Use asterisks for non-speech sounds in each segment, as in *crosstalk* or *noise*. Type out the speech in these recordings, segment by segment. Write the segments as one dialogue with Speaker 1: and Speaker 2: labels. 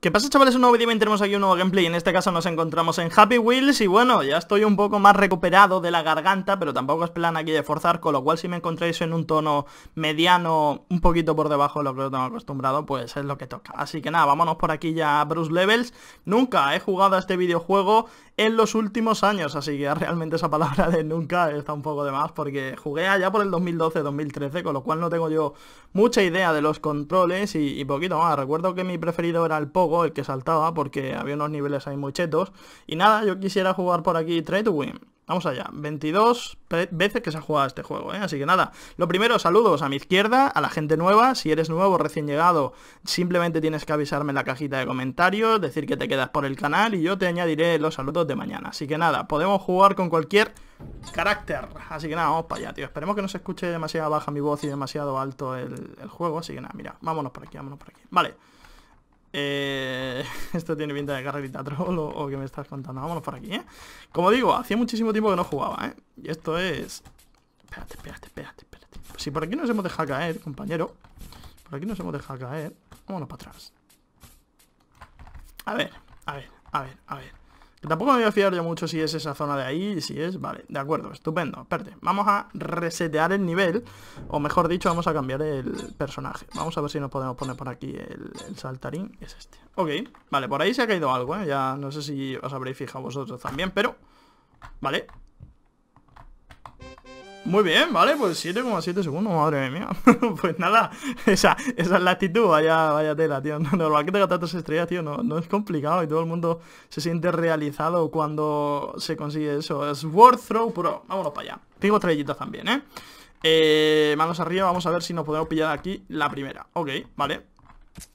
Speaker 1: ¿Qué pasa chavales? Un nuevo vídeo y tenemos aquí un nuevo gameplay En este caso nos encontramos en Happy Wheels Y bueno, ya estoy un poco más recuperado de la garganta Pero tampoco es plan aquí de forzar Con lo cual si me encontráis en un tono mediano Un poquito por debajo de lo que tengo acostumbrado Pues es lo que toca Así que nada, vámonos por aquí ya a Bruce Levels Nunca he jugado a este videojuego en los últimos años, así que realmente esa palabra de nunca está un poco de más, porque jugué allá por el 2012-2013, con lo cual no tengo yo mucha idea de los controles y, poquito más. Recuerdo que mi preferido era el Pogo, el que saltaba, porque había unos niveles ahí muy chetos. Y nada, yo quisiera jugar por aquí Trade to Win. Vamos allá, 22 veces que se ha jugado este juego, ¿eh? así que nada, lo primero, saludos a mi izquierda, a la gente nueva, si eres nuevo, recién llegado, simplemente tienes que avisarme en la cajita de comentarios, decir que te quedas por el canal y yo te añadiré los saludos de mañana, así que nada, podemos jugar con cualquier carácter, así que nada, vamos para allá, tío, esperemos que no se escuche demasiado baja mi voz y demasiado alto el juego, así que nada, mira, vámonos por aquí, vámonos por aquí, vale. Eh, *laughs* esto tiene pinta de carrerita troll o, que me estás contando. Vámonos por aquí, ¿eh? Como digo, hacía muchísimo tiempo que no jugaba, ¿eh? Y esto es... Espérate, espérate, espérate, espérate. si pues por aquí nos hemos dejado caer, compañero. Por aquí nos hemos dejado caer. Vámonos para atrás. A ver, a ver, a ver, a ver tampoco me voy a fiar yo mucho si es esa zona de ahí, si es... Vale, de acuerdo, estupendo. Espérate, vamos a resetear el nivel, o mejor dicho, vamos a cambiar el personaje. Vamos a ver si nos podemos poner por aquí el, el saltarín, es este. Ok, vale, por ahí se ha caído algo, ¿eh? Ya no sé si os habréis fijado vosotros también, pero... Vale, muy bien, vale, pues 7,7 segundos, madre mía *laughs* Pues nada, esa, es la actitud, vaya, tela, tío no, Normal que tenga tantas estrellas, tío, no, es complicado Y todo el mundo se siente realizado cuando se consigue eso Es worth Throw pero vámonos para allá Tengo estrellitas también, ¿eh? Eh, manos arriba, vamos a ver si nos podemos pillar aquí la primera Ok, vale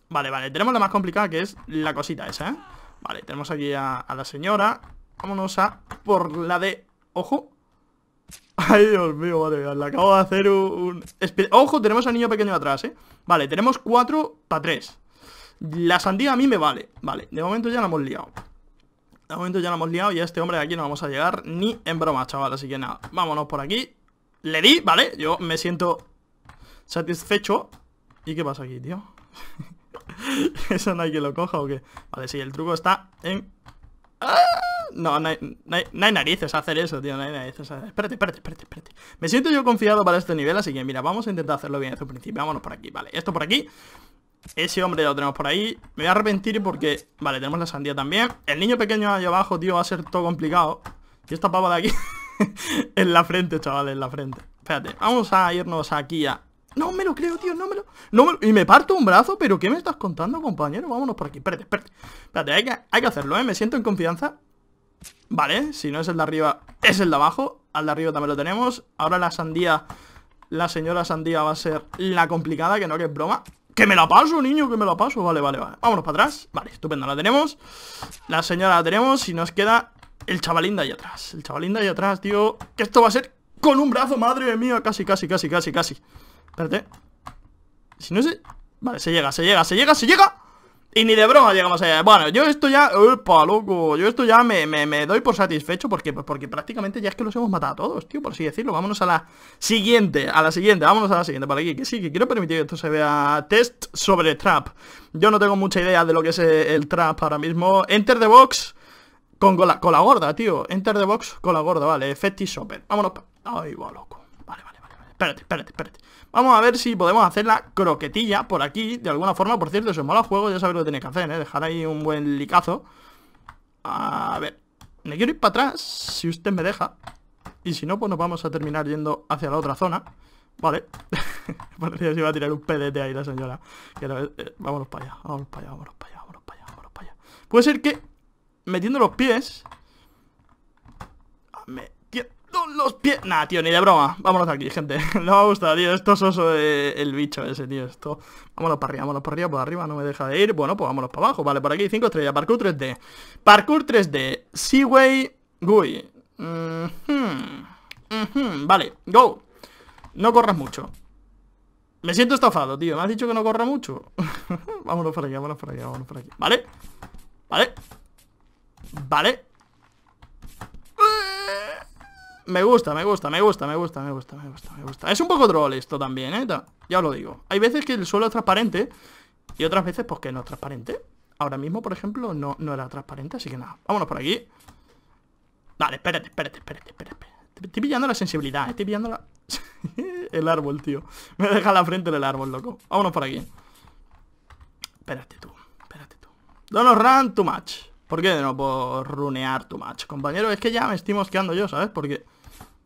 Speaker 1: Vale, vale, tenemos la más complicada que es la cosita esa, ¿eh? Vale, tenemos aquí a la señora Vámonos a por la de... Ojo, *laughs* Ay, Dios mío, madre le acabo de hacer un... Ojo, tenemos al niño pequeño atrás, ¿eh? Vale, tenemos cuatro para tres La sandía a mí me vale Vale, de momento ya la hemos liado De momento ya la hemos liado y a este hombre de aquí no vamos a llegar ni en broma, chaval Así que nada, vámonos por aquí Le di, ¿vale? Yo me siento satisfecho ¿Y qué pasa aquí, tío? *laughs* ¿Eso no hay que lo coja o qué? Vale, sí, el truco está en... ¡Ah! No, no hay, narices a hacer eso, tío. No hay narices a Espérate, espérate, espérate, espérate. Me siento yo confiado para este nivel, así que mira, vamos a intentar hacerlo bien desde el principio. Vámonos por aquí, vale. Esto por aquí. Ese hombre lo tenemos por ahí. Me voy a arrepentir porque... Vale, tenemos la sandía también. El niño pequeño allá abajo, tío, va a ser todo complicado. Y esta pava de aquí... *laughs* en la frente, chaval, en la frente. Espérate, vamos a irnos aquí a... No me lo creo, tío, no me lo... No Y me parto un brazo, pero ¿qué me estás contando, compañero? Vámonos por aquí, espérate, espérate. Espérate, que, hay que hacerlo, ¿eh? Me siento en confianza. Vale, si no es el de arriba, es el de abajo. Al de arriba también lo tenemos. Ahora la sandía, la señora sandía va a ser la complicada, que no que es broma. Que me la paso, niño, que me la paso. Vale, vale, vale. Vámonos para atrás. Vale, estupendo, la tenemos. La señora la tenemos y nos queda el chavalín de ahí atrás. El chavalín de ahí atrás, tío. Que esto va a ser con un brazo, madre mía. Casi, casi, casi, casi, casi. Espérate. Si no se... Vale, se llega, se llega, se llega, se llega. Y ni de broma llegamos allá. Bueno, yo esto ya... Opa, loco! Yo esto ya me, me, doy por satisfecho porque, porque prácticamente ya es que los hemos matado a todos, tío, por así decirlo. Vámonos a la siguiente, a la siguiente, vámonos a la siguiente. Para aquí, que sí, que quiero permitir que esto se vea test sobre trap. Yo no tengo mucha idea de lo que es el trap ahora mismo. Enter the box con la gorda, tío. Enter the box, con la gorda, vale. Fetty Shopper. Vámonos. Ay, va, loco espérate, espérate, espérate. Vamos a ver si podemos hacer la croquetilla por aquí, de alguna forma. Por cierto, eso es mola juego, ya sabéis lo que tenéis que hacer, ¿eh? Dejar ahí un buen licazo. A ver, me quiero ir para atrás, si usted me deja. Y si no, pues nos vamos a terminar yendo hacia la otra zona. Vale. Parecía que iba a tirar un PDT ahí la señora. vámonos para allá, vámonos para allá, vámonos para allá, vámonos para allá, vámonos para allá. Puede ser que metiendo los pies... Me, los pies... Nah, tío, ni de broma. Vámonos aquí, gente. *laughs* No me ha gustado, tío. Esto es oso el bicho ese, tío. Esto... Vámonos para arriba, vámonos para arriba, por arriba. No me deja de ir. Bueno, pues vámonos para abajo. Vale, por aquí 5 estrellas. Parkour 3D. Parkour 3D. Seaway GUI. Mm-hmm. Mm-hmm. Vale, go. No corras mucho. Me siento estafado, tío. Me has dicho que no corra mucho. *laughs* vámonos para aquí, vámonos para aquí, vámonos por aquí. Vale. Vale. Vale. Me gusta, me gusta, me gusta, me gusta, me gusta, me gusta, me gusta. Es un poco troll esto también, ¿eh? Ya lo digo. Hay veces que el suelo es transparente y otras veces pues que no es transparente. Ahora mismo, por ejemplo, no, era transparente, así que nada. Vámonos por aquí. Dale, espérate, espérate, espérate, espérate. Estoy pillando la sensibilidad, estoy pillando la... *laughs* el árbol, tío. Me deja la frente del árbol, loco. Vámonos por aquí. Espérate tú, espérate tú. Don't run too much. ¿Por qué no? Por runear too much. Compañero, es que ya me estoy mosqueando yo, ¿sabes? Porque...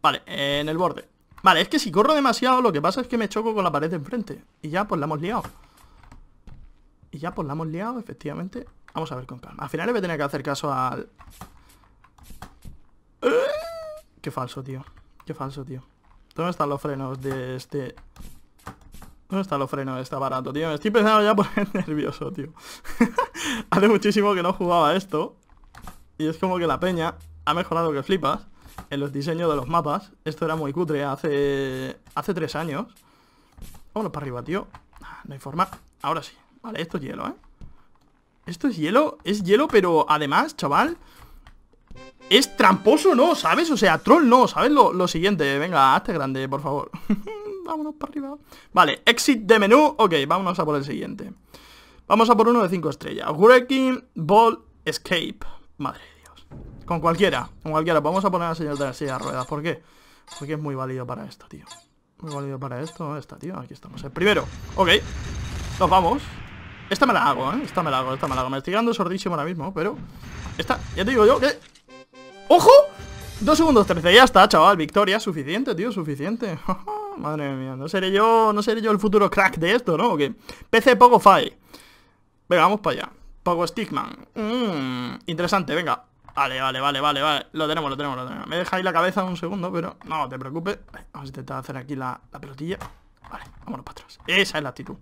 Speaker 1: Vale, en el borde Vale, es que si corro demasiado lo que pasa es que me choco con la pared de enfrente Y ya pues la hemos liado Y ya pues la hemos liado, efectivamente Vamos a ver con calma Al final le voy tener que hacer caso al... ¡Eh! Qué falso, tío Qué falso, tío ¿Dónde están los frenos de este...? ¿Dónde están los frenos de este aparato, tío? Me estoy empezando ya por poner *laughs* nervioso, tío *laughs* Hace muchísimo que no jugaba esto Y es como que la peña ha mejorado que flipas en los diseños de los mapas. Esto era muy cutre hace, hace tres años. Vámonos para arriba, tío. Ah, no hay forma. Ahora sí. Vale, esto es hielo, ¿eh? Esto es hielo. Es hielo, pero además, chaval... Es tramposo, ¿no? ¿Sabes? O sea, troll no, ¿sabes? Lo, siguiente. Venga, hazte grande, por favor. *laughs* vámonos para arriba. Vale, exit de menú. Ok, vámonos a por el siguiente. Vamos a por uno de cinco estrellas. Wrecking Ball Escape. Madre con cualquiera, con cualquiera. Vamos a poner a señor de la silla de ruedas. ¿Por qué? Porque es muy válido para esto, tío. Muy válido para esto, esta, tío. Aquí estamos. El primero. Ok. Nos vamos. Esta me la hago, ¿eh? Esta me la hago, esta me la hago. Me estoy quedando sordísimo ahora mismo, pero... Esta, ya te digo yo que... ¡Ojo! Dos segundos trece, ya está, chaval, victoria, suficiente, tío, suficiente. *laughs* Madre mía, no seré yo, no seré yo el futuro crack de esto, ¿no? Que PC Pogo Fire. Venga, vamos para allá. Pogo Stickman. Mmm, interesante, venga. Vale, vale, vale, vale, vale. Lo tenemos, lo tenemos, lo tenemos. Me deja ahí la cabeza un segundo, pero no te preocupes. Vamos a intentar hacer aquí la, pelotilla. Vale, vámonos para atrás. Esa es la actitud.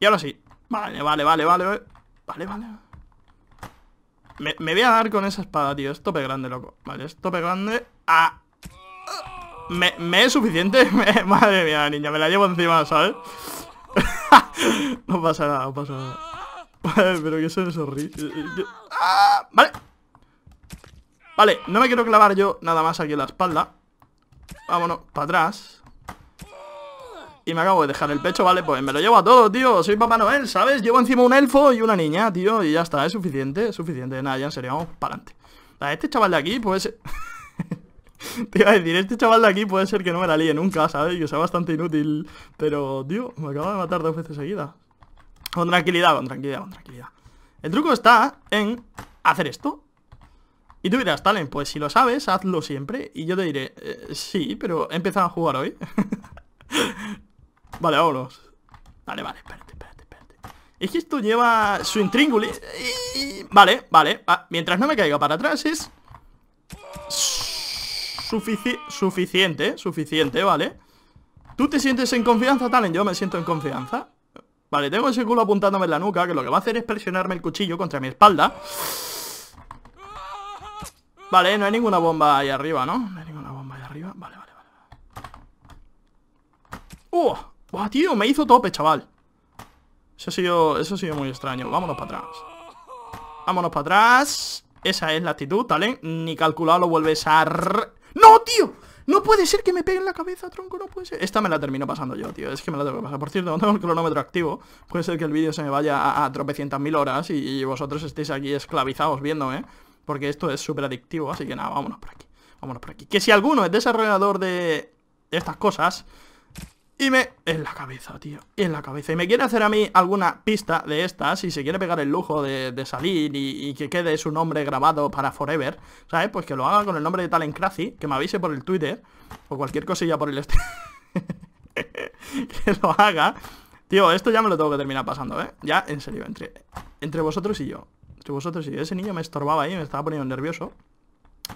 Speaker 1: Y ahora sí. Vale, vale, vale, vale. Vale, vale. Me, me voy a dar con esa espada, tío. Es grande, loco. Vale, es grande. Ah. Me, es suficiente. *laughs* madre mía, niña. Me la llevo encima, ¿sabes? *laughs* no pasa nada, no pasa nada. pero que eso es eh, eh, ¡Ah! Vale. Vale, no me quiero clavar yo nada más aquí en la espalda Vámonos, para atrás Y me acabo de dejar el pecho, vale, pues me lo llevo a todo, tío Soy Papá Noel, ¿sabes? Llevo encima un elfo y una niña, tío Y ya está, es suficiente, es suficiente Nada, ya en serio, vamos para adelante Este chaval de aquí, pues... *laughs* Te iba a decir, este chaval de aquí puede ser que no me la líe nunca, ¿sabes? Que sea bastante inútil Pero, tío, me acaba de matar dos veces seguida Con tranquilidad, con tranquilidad, con tranquilidad El truco está en hacer esto y tú dirás, Talen, pues si lo sabes, hazlo siempre. Y yo te diré, eh, sí, pero he empezado a jugar hoy. *laughs* vale, vámonos. Vale, vale, espérate, espérate, espérate. Es que esto lleva su intríngulis. Vale, vale. Mientras no me caiga para atrás es... suficiente, suficiente, ¿vale? ¿Tú te sientes en confianza, Talen? Yo me siento en confianza. Vale, tengo ese culo apuntándome en la nuca, que lo que va a hacer es presionarme el cuchillo contra mi espalda. Vale, no hay ninguna bomba ahí arriba, ¿no? No hay ninguna bomba ahí arriba. Vale, vale, vale. ¡Uh! ¡Buah, tío! Me hizo tope, chaval. Eso ha sido, eso ha sido muy extraño. Vámonos para atrás. Vámonos para atrás. Esa es la actitud, ¿vale? Ni calculado lo vuelves a... ¡No, tío! No puede ser que me pegue en la cabeza, tronco, no puede ser. Esta me la termino pasando yo, tío. Es que me la tengo que pasar. Por cierto, no tengo el cronómetro activo. Puede ser que el vídeo se me vaya a, a tropecientas mil horas y, vosotros estéis aquí esclavizados viéndome. Porque esto es súper adictivo, así que nada, vámonos por aquí. Vámonos por aquí. Que si alguno es desarrollador de, estas cosas... Y me... En la cabeza, tío. y En la cabeza. Y me quiere hacer a mí alguna pista de estas. Y se quiere pegar el lujo de, salir y, que quede su nombre grabado para forever. ¿Sabes? Pues que lo haga con el nombre de Talent Crazy. Que me avise por el Twitter. O cualquier cosilla por el stream. *laughs* que lo haga. Tío, esto ya me lo tengo que terminar pasando, ¿eh? Ya, en serio, entre, entre vosotros y yo vosotros Y ese niño me estorbaba ahí, me estaba poniendo nervioso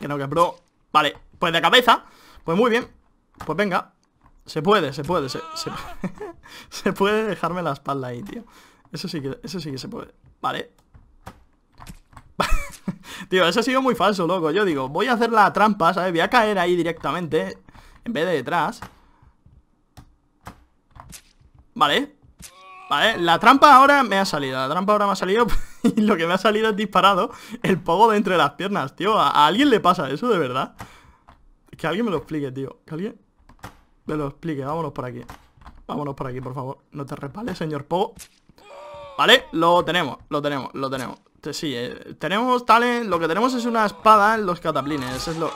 Speaker 1: Que no, que bro Vale, pues de cabeza Pues muy bien, pues venga Se puede, se puede, se, se, *laughs* se puede dejarme la espalda ahí, tío Eso sí que, eso sí que se puede Vale *laughs* Tío, eso ha sido muy falso, loco Yo digo, voy a hacer la trampa, ¿sabes? Voy a caer ahí directamente En vez de detrás Vale Vale, la trampa ahora me ha salido La trampa ahora me ha salido *laughs* *laughs* y lo que me ha salido es disparado el pogo de entre las piernas, tío. ¿A, alguien le pasa eso, de verdad? Que alguien me lo explique, tío. Que alguien me lo explique. Vámonos por aquí. Vámonos por aquí, por favor. No te repales, señor pogo. Vale, lo tenemos, lo tenemos, lo tenemos. Sí, eh, tenemos talent. Lo que tenemos es una espada en los cataplines. Es lo,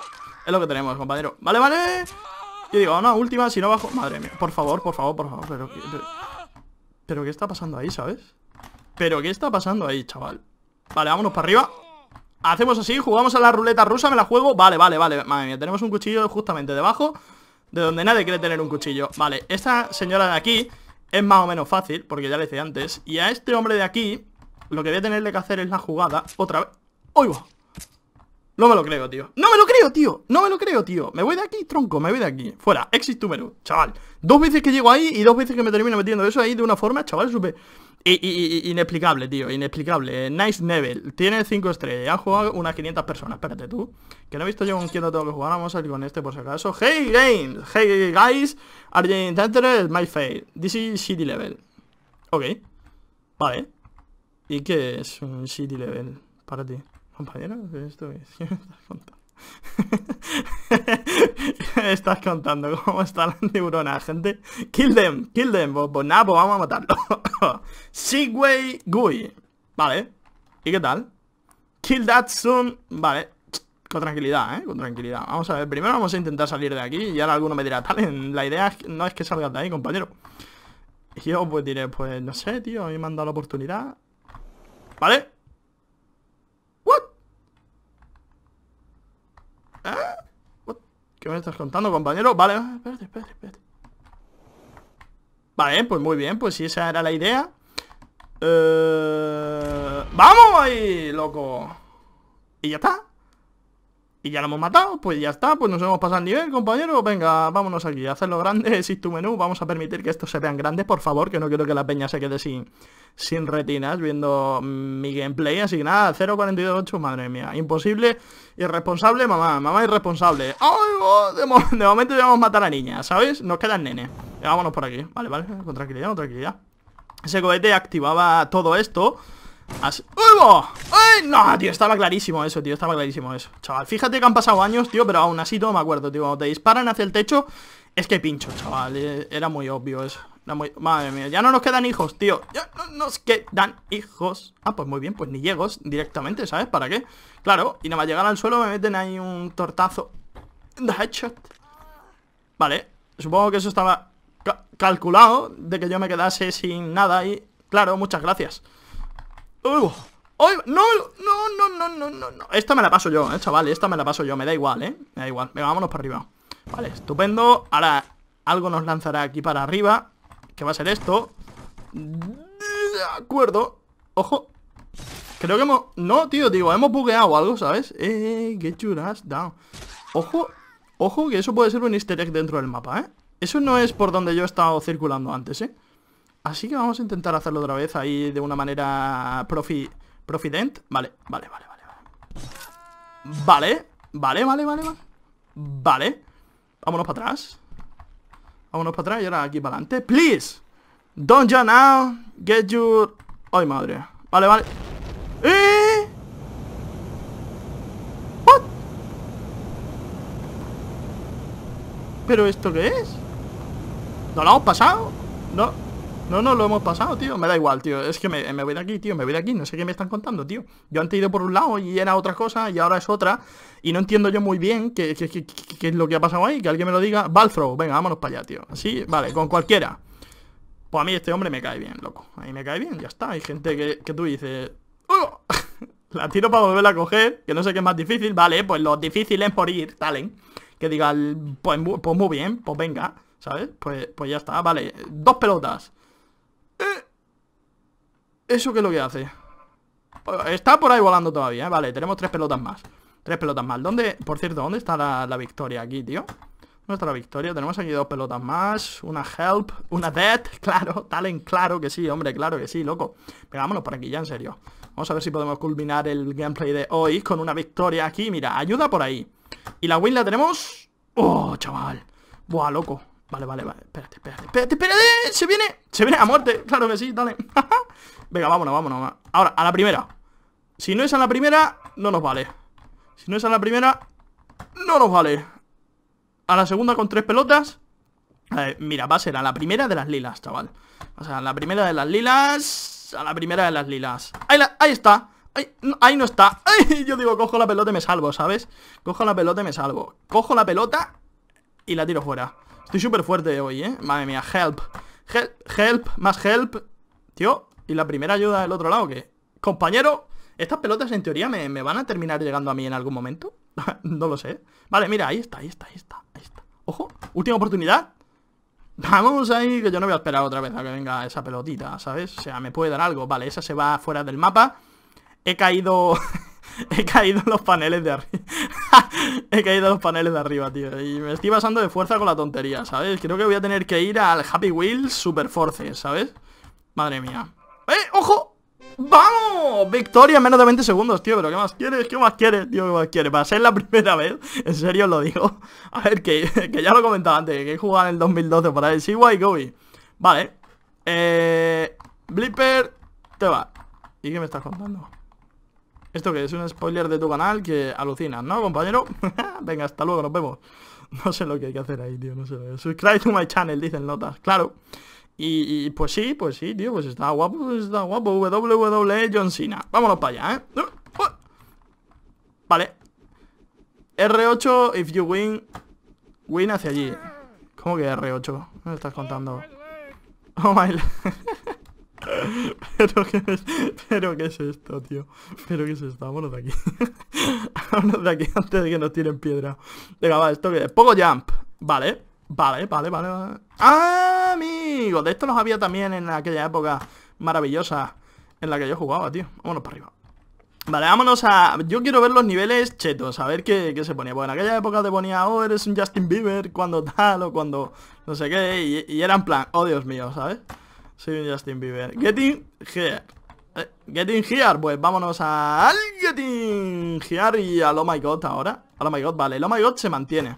Speaker 1: es lo que tenemos, compañero. Vale, vale. Yo digo, no, última, si no bajo... Madre mía, por favor, por favor, por favor. pero ¿qué está pasando ahí, sabes? ¿Pero qué está pasando ahí, chaval? Vale, vámonos para arriba Hacemos así, jugamos a la ruleta rusa, me la juego Vale, vale, vale, madre mía, tenemos un cuchillo justamente debajo De donde nadie quiere tener un cuchillo Vale, esta señora de aquí Es más o menos fácil, porque ya le hice antes Y a este hombre de aquí Lo que voy a tenerle que hacer es la jugada Otra vez ¡Oigo! No me lo creo, tío ¡No me lo creo, tío! ¡No me lo creo, tío! Me voy de aquí, tronco, me voy de aquí Fuera, exit número, chaval Dos veces que llego ahí y dos veces que me termino metiendo eso ahí de una forma, chaval, súper inexplicable, tío, inexplicable. Nice level, tiene 5 estrellas. Ha jugado unas 500 personas. Espérate tú, que no he visto yo con quién lo tengo que jugar. Vamos a ir con este por si acaso. Hey, games, hey, guys, Argentine Enter my fail This is city level. Ok, vale. ¿Y qué es un city level para ti? Compañero, esto es. *laughs* *laughs* *laughs* Estás contando cómo está la neurona, gente. Kill them, kill them. Pues, pues nada, pues vamos a matarlo. *laughs* Sigway Gui. Vale. ¿Y qué tal? Kill that soon. Vale. Con tranquilidad, ¿eh? Con tranquilidad. Vamos a ver, primero vamos a intentar salir de aquí y ahora alguno me dirá, tal, la idea no es que salgas de ahí, compañero. yo pues diré, pues no sé, tío, a mí me han dado la oportunidad. ¿Vale? ¿Qué me estás contando, compañero? Vale, ah, espérate, espérate, espérate Vale, pues muy bien, pues si esa era la idea eh, ¡Vamos ahí, loco! Y ya está y ya lo hemos matado, pues ya está, pues nos hemos pasado el nivel, compañero. Venga, vámonos aquí, hacerlo grande, *laughs* si tu menú, vamos a permitir que estos se vean grandes, por favor, que no quiero que la peña se quede sin, sin retinas viendo mi gameplay. Así que nada, 0.428, madre mía, imposible, irresponsable, mamá, mamá irresponsable. Oh, de, momento ya momento a matar a niña, ¿sabes? Nos quedan nene. Eh, vámonos por aquí, vale, vale, con tranquilidad, con tranquilidad. Ese cohete activaba todo esto Así... ¡Uy, No, tío, estaba clarísimo eso, tío, estaba clarísimo eso Chaval, fíjate que han pasado años, tío, pero aún así todo me acuerdo, tío Cuando te disparan hacia el techo, es que pincho, chaval eh, Era muy obvio eso Madre mía, ya no nos quedan hijos, tío Ya no nos quedan hijos Ah, pues muy bien, pues ni llegos directamente, ¿sabes? ¿Para qué? Claro, y nada más llegar al suelo me meten ahí un tortazo The headshot Vale, supongo que eso estaba calculado De que yo me quedase sin nada y... Claro, muchas gracias ¡Oh! ¡No! ¡No, no, no, no, no! Esta me la paso yo, eh, chaval Esta me la paso yo, me da igual, eh Me da igual, venga, vámonos para arriba Vale, estupendo Ahora algo nos lanzará aquí para arriba Que va a ser esto De acuerdo Ojo Creo que hemos... No, tío, digo, hemos bugueado algo, ¿sabes? Eh, get your ass down Ojo, ojo que eso puede ser un easter egg dentro del mapa, ¿eh? Eso no es por donde yo he estado circulando antes, ¿eh? Así que vamos a intentar hacerlo otra vez ahí de una manera profi, profident. Vale, vale, vale, vale. Vale, vale, vale, vale, vale. Vale. Vámonos para atrás. Vámonos para atrás y ahora aquí para adelante. Please. Don't you now. Get your... Ay, madre. Vale, vale. ¿Eh? ¿Pero esto qué es? ¿No lo hemos pasado? No. No, no, lo hemos pasado, tío. Me da igual, tío. Es que me, voy de aquí, tío. Me voy de aquí. No sé qué me están contando, tío. Yo antes he ido por un lado y era otra cosa y ahora es otra. Y no entiendo yo muy bien qué, es lo que ha pasado ahí. Que alguien me lo diga. Balfro, venga, vámonos para allá, tío. Así, vale, con cualquiera. Pues a mí este hombre me cae bien, loco. A mí me cae bien, ya está. Hay gente que, tú dices... Oh, *laughs* la tiro para volver a coger, que no sé qué es más difícil. Vale, pues lo difícil es ir, talen. Que diga, pues, pues muy bien, pues venga. ¿sabes? Pues, pues ya está, vale, dos pelotas ¿Eso qué es lo que hace? Está por ahí volando todavía, ¿eh? Vale, tenemos tres pelotas más Tres pelotas más ¿Dónde, por cierto, dónde está la, victoria aquí, tío? ¿Dónde está la victoria? Tenemos aquí dos pelotas más Una help, una death, *laughs* claro Talent, claro que sí, hombre, claro que sí, loco Pero vámonos por aquí ya, en serio Vamos a ver si podemos culminar el gameplay de hoy Con una victoria aquí, mira, ayuda por ahí Y la win la tenemos Oh, chaval Buah, loco Vale, vale, vale, espérate, espérate, espérate, espérate Se viene, se viene a muerte, claro que sí, dale *laughs* Venga, vámonos, vámonos Ahora, a la primera Si no es a la primera, no nos vale Si no es a la primera, no nos vale A la segunda con tres pelotas a ver, mira, va a ser a la primera de las lilas, chaval O sea, a la primera de las lilas A la primera de las lilas Ahí, está ahí no, está *laughs* Yo digo, cojo la pelota y me salvo, ¿sabes? Cojo la pelota y me salvo Cojo la pelota y la tiro fuera Estoy súper fuerte hoy, ¿eh? Madre mía, help Help, help, más help Tío, y la primera ayuda del otro lado, que... Compañero, estas pelotas en teoría me, van a terminar llegando a mí en algún momento. *laughs* no lo sé. Vale, mira, ahí está, ahí está, ahí está, ahí está. Ojo, última oportunidad. Vamos ahí, que yo no voy a esperar otra vez a que venga esa pelotita, ¿sabes? O sea, me puede dar algo. Vale, esa se va fuera del mapa. He caído... *laughs* He caído en los paneles de arriba. *laughs* He caído en los paneles de arriba, tío. Y me estoy basando de fuerza con la tontería, ¿sabes? Creo que voy a tener que ir al Happy Wheels Super Force, ¿sabes? Madre mía. ¡Eh! ¡Ojo! ¡Vamos! Victoria en menos de 20 segundos, tío Pero ¿qué más quieres? ¿Qué más quieres, tío? ¿Qué más quieres? Para ser la *laughs* primera vez En serio lo digo A ver, que, *laughs* ya lo comentaba antes Que he jugado en el 2012 para el Si Vale Eh... Blipper Te va ¿Y qué me estás contando? Esto que es un spoiler de tu canal que alucinas, ¿no, compañero? *laughs* Venga, hasta luego, nos vemos. No sé lo que hay que hacer ahí, tío, no sé. Subscribe to my channel, dicen notas. Claro. Y, pues sí, pues sí, tío, pues está guapo, pues está guapo. WWE John Cena. Vámonos para allá, ¿eh? Uh, uh. Vale. R8, if you win, win hacia allí. ¿Cómo que R8? ¿Me estás contando? Oh my... *laughs* pero, qué es, pero qué es esto, tío. Pero qué es esto. Vámonos de aquí. *laughs* Vámonos de aquí antes de que nos tiren piedra. Venga, vale, esto que es. Poco jump. Vale. Vale, vale, vale. vale. ¡Ah! amigos. De esto los había también en aquella época maravillosa en la que yo jugaba, tío. Vámonos para arriba. Vale, vámonos a... Yo quiero ver los niveles chetos, a ver qué, se ponía. Bueno, en aquella época te ponía, oh, eres un Justin Bieber, cuando tal o cuando no sé qué. Y, eran plan, oh, Dios mío, ¿sabes? Soy un Justin Bieber. Getting here. Eh, getting here, pues vámonos Al getting here y al Oh My God ahora. Al Oh My God, vale. El Oh My God se mantiene.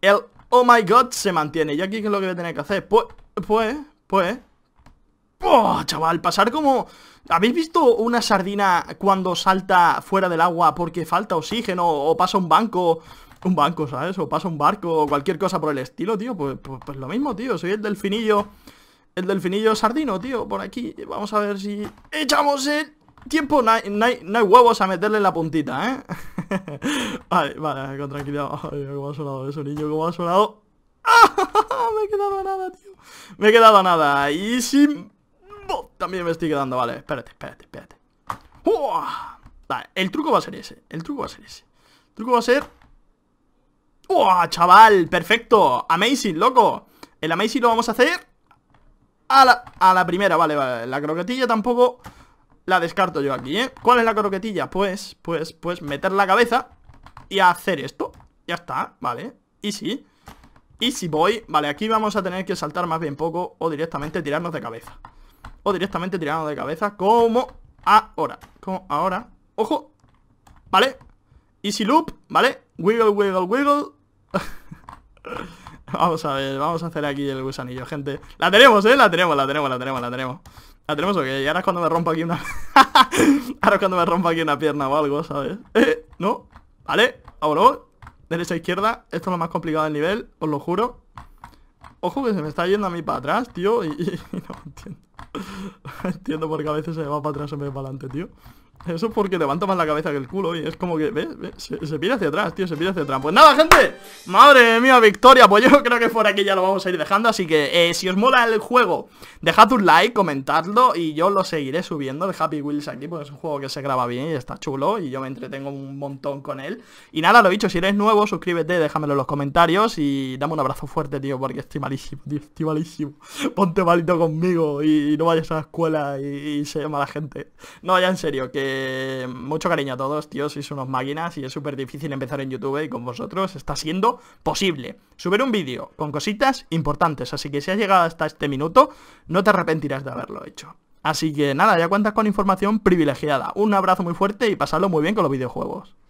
Speaker 1: El Oh my god, se mantiene ¿Y aquí qué es lo que voy a tener que hacer? Pues, pues, pues ¡Oh, chaval! Pasar como... ¿Habéis visto una sardina cuando salta fuera del agua porque falta oxígeno? O pasa un banco... Un banco, ¿sabes? O pasa un barco o cualquier cosa por el estilo, tío Pues, pues, pues lo mismo, tío Soy el delfinillo... El delfinillo sardino, tío Por aquí Vamos a ver si... ¡Echamos el tiempo! No hay, no hay huevos a meterle la puntita, ¿eh? *laughs* vale, vale, con tranquilidad. Ay, cómo ha sonado eso, niño, cómo ha sonado. *laughs* Me he quedado a nada, tío. Me he quedado a nada. Y sin... Oh, también me estoy quedando, vale. Espérate, espérate, espérate. Vale, el truco va a ser ese. El truco va a ser ese. El truco va a ser... ¡Uah, chaval! ¡Perfecto! ¡Amazing, loco! El amazing lo vamos a hacer... A la, a la primera, vale, vale. La croquetilla tampoco la descarto yo aquí, ¿eh? ¿Cuál es la croquetilla? Pues, pues, pues meter la cabeza y hacer esto Ya está, vale, easy Easy boy, vale, aquí vamos a tener que saltar más bien poco O directamente tirarnos de cabeza O directamente tirarnos de cabeza como ahora Como ahora, ojo Vale, easy loop, vale Wiggle, wiggle, wiggle *laughs* Vamos a ver, vamos a hacer aquí el gusanillo, gente La tenemos, eh, la tenemos, la tenemos, la tenemos, la tenemos la ah, tenemos ok, y ahora es cuando me rompa aquí una... *laughs* ahora cuando me rompa aquí una pierna o algo, ¿sabes? Eh, ¿no? Vale, vámonos Derecha, e izquierda, esto es lo más complicado del nivel, os lo juro Ojo que se me está yendo a mí para atrás, tío, y, *laughs* y no entiendo *laughs* No entiendo por qué a veces se me va para atrás en vez de para adelante, tío eso es porque levanta más la cabeza que el culo y es como que, ¿ves? Se, pide hacia atrás, tío, se pide hacia atrás Pues nada, gente, madre mía, victoria Pues yo *laughs* creo que por aquí ya lo vamos a ir dejando Así que eh, si os mola el juego, dejad un like, comentadlo Y yo lo seguiré subiendo, el Happy Wheels aquí Porque es un juego que se graba bien y está chulo Y yo me entretengo un montón con él Y nada, lo dicho, si eres nuevo, suscríbete, déjamelo en los comentarios Y dame un abrazo fuerte, tío, porque estoy malísimo, tío, estoy malísimo Ponte malito conmigo y no vayas a la escuela y, se llama la gente No, ya en serio, que eh, mucho cariño a todos, tío, sois unos máquinas y es súper difícil empezar en YouTube y con vosotros está siendo posible. Subir un vídeo con cositas importantes, así que si has llegado hasta este minuto, no te arrepentirás de haberlo hecho. Así que nada, ya cuentas con información privilegiada. Un abrazo muy fuerte y pasadlo muy bien con los videojuegos.